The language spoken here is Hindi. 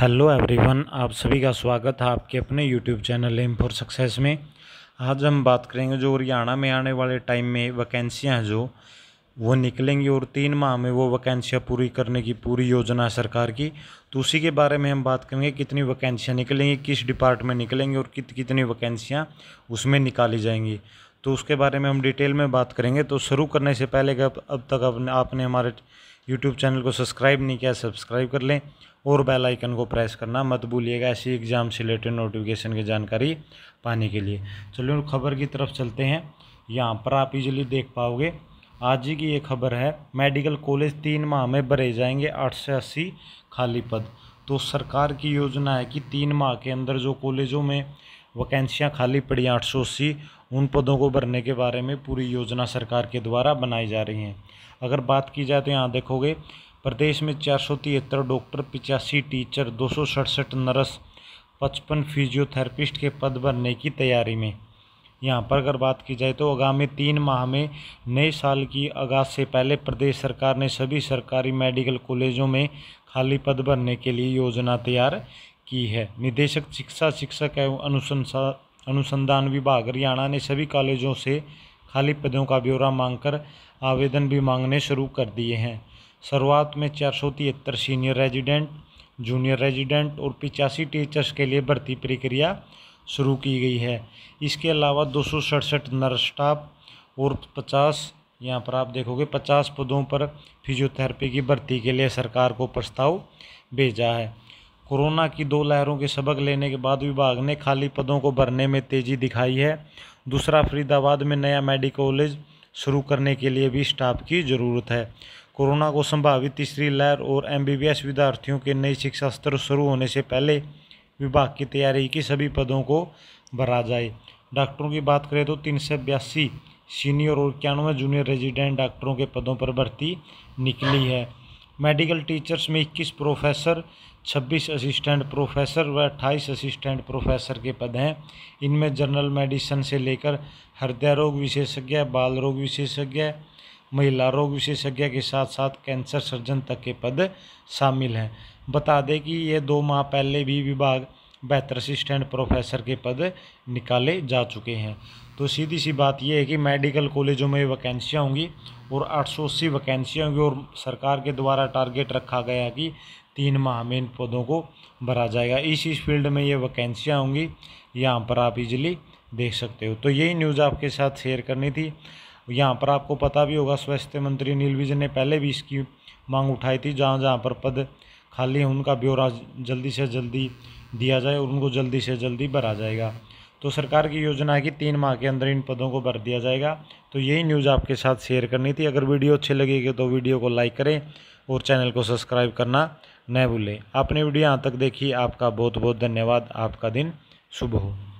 हेलो एवरीवन आप सभी का स्वागत है आपके अपने YouTube channel M for success में आज हम बात करेंगे जो हरियाणा में आने वाले टाइम में वैकेंसियां जो वो निकलेंगी और तीन माह में वो वैकेंसियां पूरी करने की पूरी योजना है सरकार की तो उसी के बारे में हम बात करेंगे कितनी वैकेंसियाँ निकलेंगी किस डिपार्टमेंट निकलेंगी और कित कितनी वैकेंसियाँ उसमें निकाली जाएंगी तो उसके बारे में हम डिटेल में बात करेंगे तो शुरू करने से पहले अब अब तक आपने हमारे यूट्यूब चैनल को सब्सक्राइब नहीं किया सब्सक्राइब कर लें और बेल आइकन को प्रेस करना मत भूलिएगा ऐसी एग्ज़ाम से रिलेटेड नोटिफिकेशन की जानकारी पाने के लिए चलो खबर की तरफ चलते हैं यहाँ पर आप इजीली देख पाओगे आज ही की ये खबर है मेडिकल कॉलेज तीन माह में भरे जाएंगे आठ से अस्सी खाली पद तो सरकार की योजना है कि तीन माह के अंदर जो कॉलेजों में वैकेंसियाँ खाली पड़ी आठ सौ अस्सी उन पदों को भरने के बारे में पूरी योजना सरकार के द्वारा बनाई जा रही हैं अगर बात की जाए तो यहाँ देखोगे प्रदेश में चार सौ तिहत्तर डॉक्टर पिचासी टीचर दो सौ सड़सठ नर्स पचपन फिजियोथेरेपिस्ट के पद भरने की तैयारी में यहाँ पर अगर बात की जाए तो आगामी तीन माह में नए साल की आगाज से पहले प्रदेश सरकार ने सभी सरकारी मेडिकल कॉलेजों में खाली पद भरने के लिए योजना तैयार की है निदेशक शिक्षा शिक्षक एवं अनुसंसा अनुसंधान विभाग हरियाणा ने सभी कॉलेजों से खाली पदों का ब्यौरा मांगकर आवेदन भी मांगने शुरू कर दिए हैं शुरुआत में चार सौ तिहत्तर सीनियर रेजिडेंट जूनियर रेजिडेंट और पिचासी टीचर्स के लिए भर्ती प्रक्रिया शुरू की गई है इसके अलावा दो सौ सड़सठ नर्स स्टाफ और पचास यहाँ पर आप देखोगे पचास पदों पर फिजियोथेरेपी की भर्ती के लिए सरकार को प्रस्ताव भेजा है कोरोना की दो लहरों के सबक लेने के बाद विभाग ने खाली पदों को भरने में तेज़ी दिखाई है दूसरा फरीदाबाद में नया मेडिकल कॉलेज शुरू करने के लिए भी स्टाफ की ज़रूरत है कोरोना को संभावित तीसरी लहर और एमबीबीएस विद्यार्थियों के नए शिक्षा सत्र शुरू होने से पहले विभाग की तैयारी की सभी पदों को भरा जाए डॉक्टरों की बात करें तो तीन सौ बयासी सीनियर और इक्यानवे जूनियर रेजिडेंट डॉक्टरों के पदों पर भर्ती निकली है मेडिकल टीचर्स में इक्कीस प्रोफेसर छब्बीस असिस्टेंट प्रोफेसर व अट्ठाईस असिस्टेंट प्रोफेसर के पद हैं इनमें जनरल मेडिसिन से लेकर हृदय रोग विशेषज्ञ बाल रोग विशेषज्ञ महिला रोग विशेषज्ञ के साथ साथ कैंसर सर्जन तक के पद शामिल हैं बता दें कि ये दो माह पहले भी विभाग बेहतर असिस्टेंट प्रोफेसर के पद निकाले जा चुके हैं तो सीधी सी बात यह है कि मेडिकल कॉलेजों में वैकेंसियाँ होंगी और आठ सौ अस्सी वैकेंसियाँ होंगी और सरकार के द्वारा टारगेट रखा गया कि तीन माह में इन पदों को भरा जाएगा इस इस फील्ड में ये वैकेंसियाँ होंगी यहाँ पर आप इजिली देख सकते हो तो यही न्यूज़ आपके साथ शेयर करनी थी यहाँ पर आपको पता भी होगा स्वास्थ्य मंत्री अनिल विजय ने पहले भी इसकी मांग उठाई थी जहाँ जहाँ पर पद खाली हैं उनका ब्यौरा जल्दी से जल्दी दिया जाए और उनको जल्दी से जल्दी भरा जाएगा तो सरकार की योजना है कि तीन माह के अंदर इन पदों को भर दिया जाएगा तो यही न्यूज़ आपके साथ शेयर करनी थी अगर वीडियो अच्छी लगेगी तो वीडियो को लाइक करें और चैनल को सब्सक्राइब करना न भूलें आपने वीडियो यहाँ तक देखी आपका बहुत बहुत धन्यवाद आपका दिन शुभ हो